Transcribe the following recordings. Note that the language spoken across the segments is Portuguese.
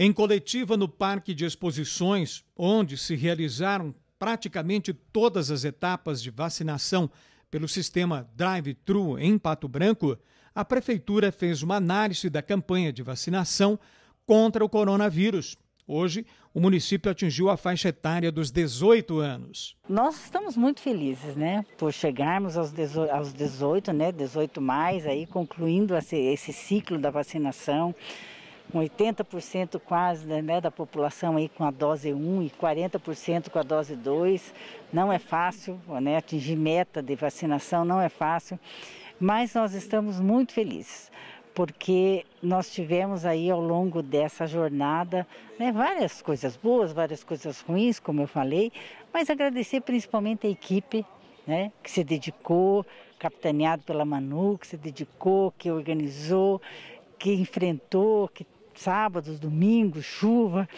Em coletiva no Parque de Exposições, onde se realizaram praticamente todas as etapas de vacinação pelo sistema Drive-Thru em Pato Branco, a Prefeitura fez uma análise da campanha de vacinação contra o coronavírus. Hoje, o município atingiu a faixa etária dos 18 anos. Nós estamos muito felizes, né, por chegarmos aos 18, aos 18 né, 18 mais, aí concluindo esse, esse ciclo da vacinação com 80% quase né, né, da população aí com a dose 1 e 40% com a dose 2. Não é fácil, né, atingir meta de vacinação não é fácil, mas nós estamos muito felizes porque nós tivemos aí ao longo dessa jornada né, várias coisas boas, várias coisas ruins, como eu falei, mas agradecer principalmente a equipe né, que se dedicou, capitaneado pela Manu, que se dedicou, que organizou, que enfrentou, que sábados, domingos, chuva,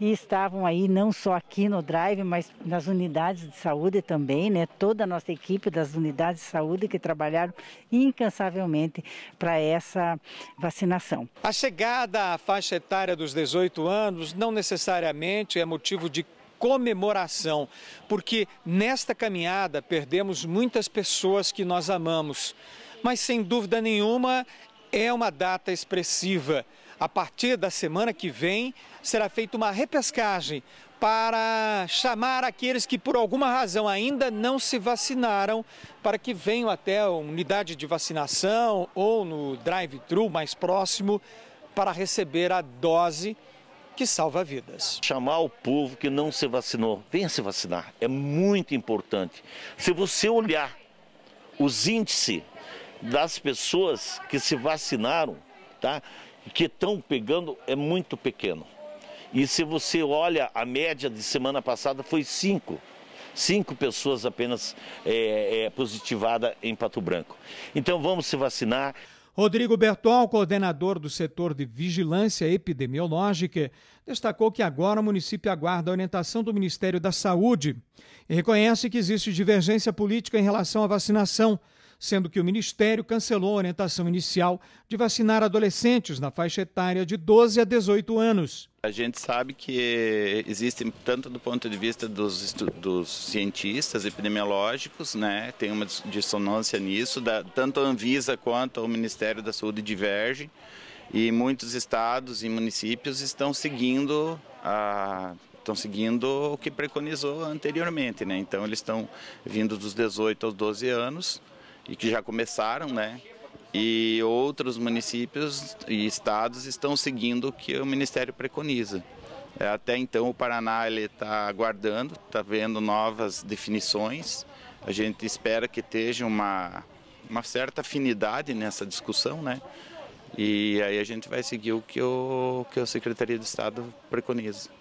e estavam aí não só aqui no drive, mas nas unidades de saúde também, né? Toda a nossa equipe das unidades de saúde que trabalharam incansavelmente para essa vacinação. A chegada à faixa etária dos 18 anos não necessariamente é motivo de comemoração, porque nesta caminhada perdemos muitas pessoas que nós amamos. Mas sem dúvida nenhuma é uma data expressiva. A partir da semana que vem, será feita uma repescagem para chamar aqueles que por alguma razão ainda não se vacinaram para que venham até a unidade de vacinação ou no drive-thru mais próximo para receber a dose que salva vidas. Chamar o povo que não se vacinou, venha se vacinar, é muito importante. Se você olhar os índices das pessoas que se vacinaram, tá? que estão pegando é muito pequeno. E se você olha, a média de semana passada foi cinco Cinco pessoas apenas é, é, positivadas em Pato Branco. Então vamos se vacinar. Rodrigo Berton, coordenador do setor de vigilância epidemiológica, destacou que agora o município aguarda a orientação do Ministério da Saúde e reconhece que existe divergência política em relação à vacinação sendo que o Ministério cancelou a orientação inicial de vacinar adolescentes na faixa etária de 12 a 18 anos. A gente sabe que existem, tanto do ponto de vista dos, dos cientistas epidemiológicos, né, tem uma dissonância nisso, da, tanto a Anvisa quanto o Ministério da Saúde divergem, e muitos estados e municípios estão seguindo a estão seguindo o que preconizou anteriormente, né? Então eles estão vindo dos 18 aos 12 anos, e que já começaram, né? E outros municípios e estados estão seguindo o que o Ministério preconiza. É, até então o Paraná ele está aguardando, está vendo novas definições. A gente espera que esteja uma, uma certa afinidade nessa discussão, né? E aí a gente vai seguir o que, o que a Secretaria de Estado preconiza.